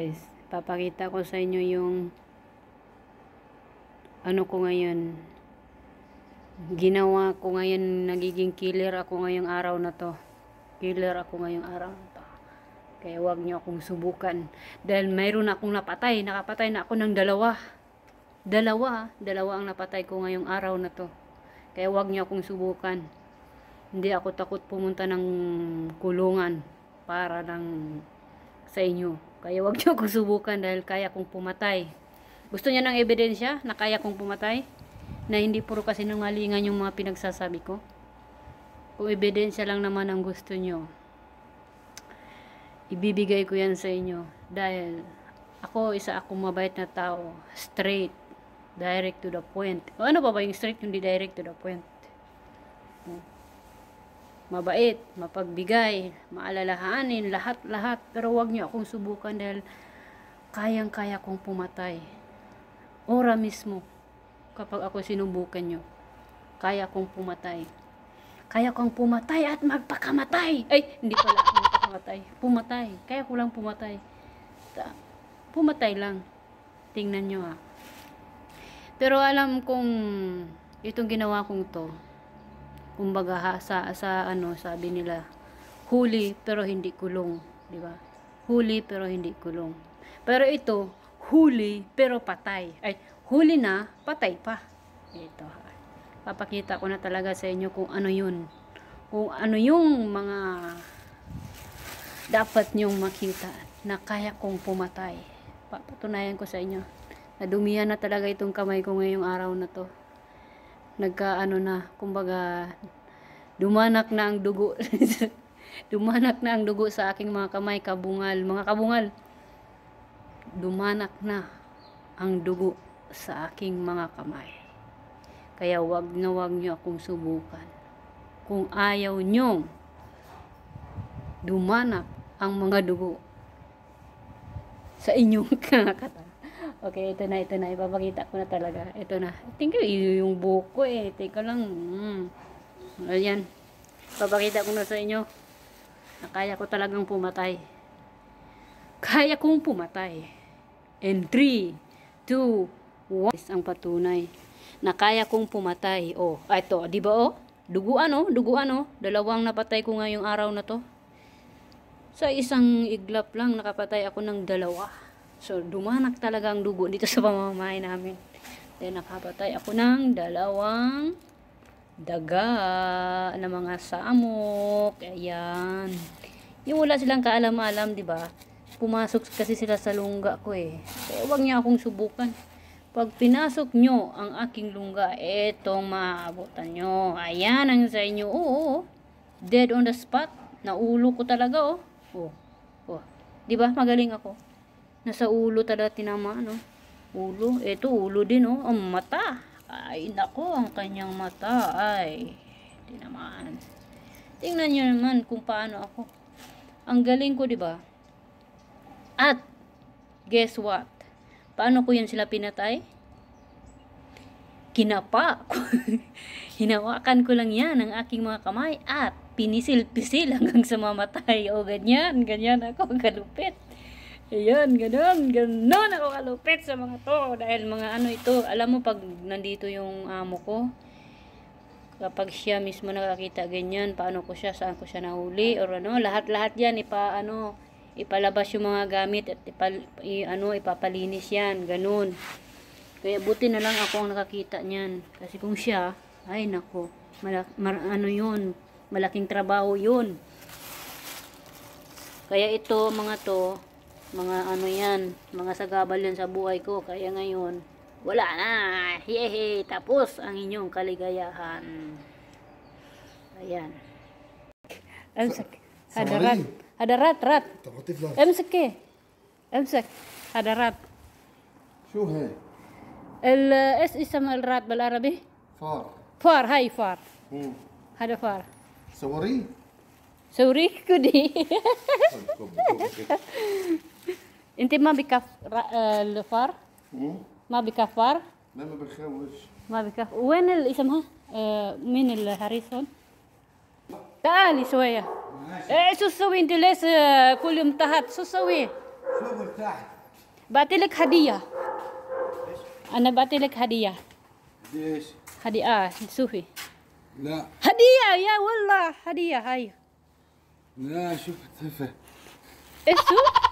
guys. Papakita ko sa inyo yung ano ko ngayon. Ginawa ko ngayon, nagiging killer ako ngayong araw na to. Killer ako ngayong araw na to. Kaya huwag niyo akong subukan. Dahil mayroon akong napatay. Nakapatay na ako ng dalawa. Dalawa. Dalawa ang napatay ko ngayong araw na to. Kaya huwag niyo akong subukan. Hindi ako takot pumunta ng kulungan para lang sa inyo. Kaya wag nyo kong subukan dahil kaya kong pumatay. Gusto niya ng ebidensya na kaya kong pumatay? Na hindi puro kasi nungalingan yung mga pinagsasabi ko? O ebidensya lang naman ang gusto niyo? ibibigay ko yan sa inyo. Dahil ako, isa akong mabait na tao. Straight. Direct to the point. O ano ba, ba yung straight? Hindi direct to the point. Hmm mabait, mapagbigay, maalalahanin, lahat-lahat. Pero wag niyo akong subukan dahil kayang-kaya kong pumatay. Ora mismo, kapag ako sinubukan niyo, kaya kong pumatay. Kaya kong pumatay at magpakamatay. Ay, hindi pala ako magpakamatay. Pumatay. Kaya ko lang pumatay. Pumatay lang. Tingnan niyo ah. Pero alam kong itong ginawa kong to, kumbaga ha, sa sa ano sabi nila huli pero hindi kulong di ba huli pero hindi kulong pero ito huli pero patay ay huli na patay pa ito ha papakita ko na talaga sa inyo kung ano yun kung ano yung mga dapat nyong makita na kaya kong pumatay papatunayan ko sa inyo nadumihan na talaga itong kamay ko ngayong araw na to nagkaano na, kumbaga, dumanak na ang dugo. dumanak na ang dugo sa aking mga kamay, kabungal. Mga kabungal, dumanak na ang dugo sa aking mga kamay. Kaya wag na wag nyo akong subukan. Kung ayaw nyong dumanak ang mga dugo sa inyong kakatan. Okay, ito na, ito na. Ipapakita ko na talaga. Ito na. Tingin ko, yung buhok ko eh. Teka lang. Mm. Ayan. Papakita ko na sa inyo. Na kaya ko talagang pumatay. Kaya kong pumatay. And 3, 2, 1. Ang patunay. Na kaya kong pumatay. Oh, ah, ito. Di ba oh? Duguan oh. Duguan oh. Dalawang napatay ko ngayong araw na to. Sa isang iglap lang, nakapatay ako ng dalawa. So, dumanak talaga ang dugo dito sa pamamahay namin. Then, nakapatay ako ng dalawang daga ng mga samok. Ayan. Yung wala silang kaalam-alam, di ba? Pumasok kasi sila sa lungga ko eh. Kaya eh, huwag niya akong subukan. Pag pinasok nyo ang aking lungga, etong maaabutan nyo. Ayan ang sa inyo. Oo, oo, dead on the spot. Naulo ko talaga, oh. Oh, oh. Di ba? Magaling ako. Nasa ulo talaga tinama, no? Ulo. Ito, ulo din, oh Ang mata. Ay, nako, ang kanyang mata. Ay, tinamaan. Tingnan niyo naman kung paano ako. Ang galing ko, di ba? At, guess what? Paano ko yan sila pinatay? Kinapa. Hinawakan ko lang yan ng aking mga kamay at pinisil-pisil hanggang sa mamatay. O ganyan, ganyan ako, kalupit. Ayan, ganun, ganun ako kalupit sa mga to. Dahil mga ano ito, alam mo pag nandito yung amo ko, kapag siya mismo nakakita ganyan, paano ko siya, saan ko siya nahuli, or ano, lahat-lahat yan, ipa, ano, ipalabas yung mga gamit, at ipal, i, ano, ipapalinis yan, ganun. Kaya buti na lang ako ang nakakita niyan. Kasi kung siya, ay nako, malak, mar, ano yun, malaking trabaho yun. Kaya ito, mga to, mga ano yan, mga sagabal yan sa buhay ko. Kaya ngayon, wala na. Hehe, tapos ang inyong kaligayahan. Ayan. Emsak. Hadarat. Hadarat, rat. emsek Emsak eh. Emsak. Hadarat. شو هي؟ el rat bal arabi فار فار هاي فار مم. هذا فار سوري سوري كدي انت ما بكف آه، الفار ما بكفر لا ما بخوش ما بكفر وين اللي اسمها آه مين الهريس هون تعالي شوية ماشي. ايه شو تسوي انت ليش آه، كل يوم تحت شو تسوي شو تحت بعتي لك هدية انا بعتي لك هدية ليش هدية اه شوفي لا هدية يا والله هدية هاي لا شوف تفه ايش شو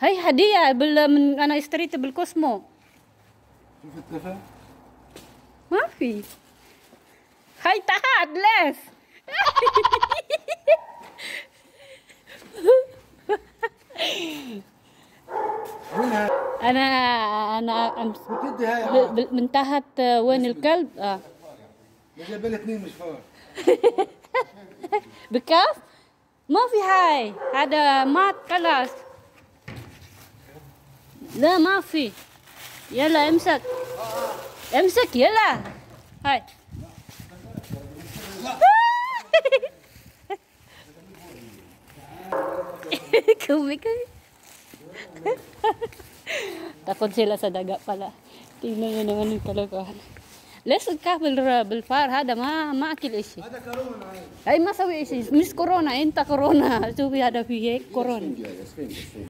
هي هدية بال... من أنا اشتريت بالكوسمو شوف ما في هاي تحت أدلس أنا أنا أمس من تحت وين الكلب آه جايبه اثنين مش فار بكاف ما في هاي هذا مات خلاص لا ما في يلا امسك امسك يلا هاي Kumi kami. Takot sila صدقة فلا pala. Tingnan nyo naman yung kalokohan. بالفار هذا ما ما اكل اشي هذا كورونا هاي ما سوي اشي مش كورونا انت كورونا شوفي هذا في هيك كورونا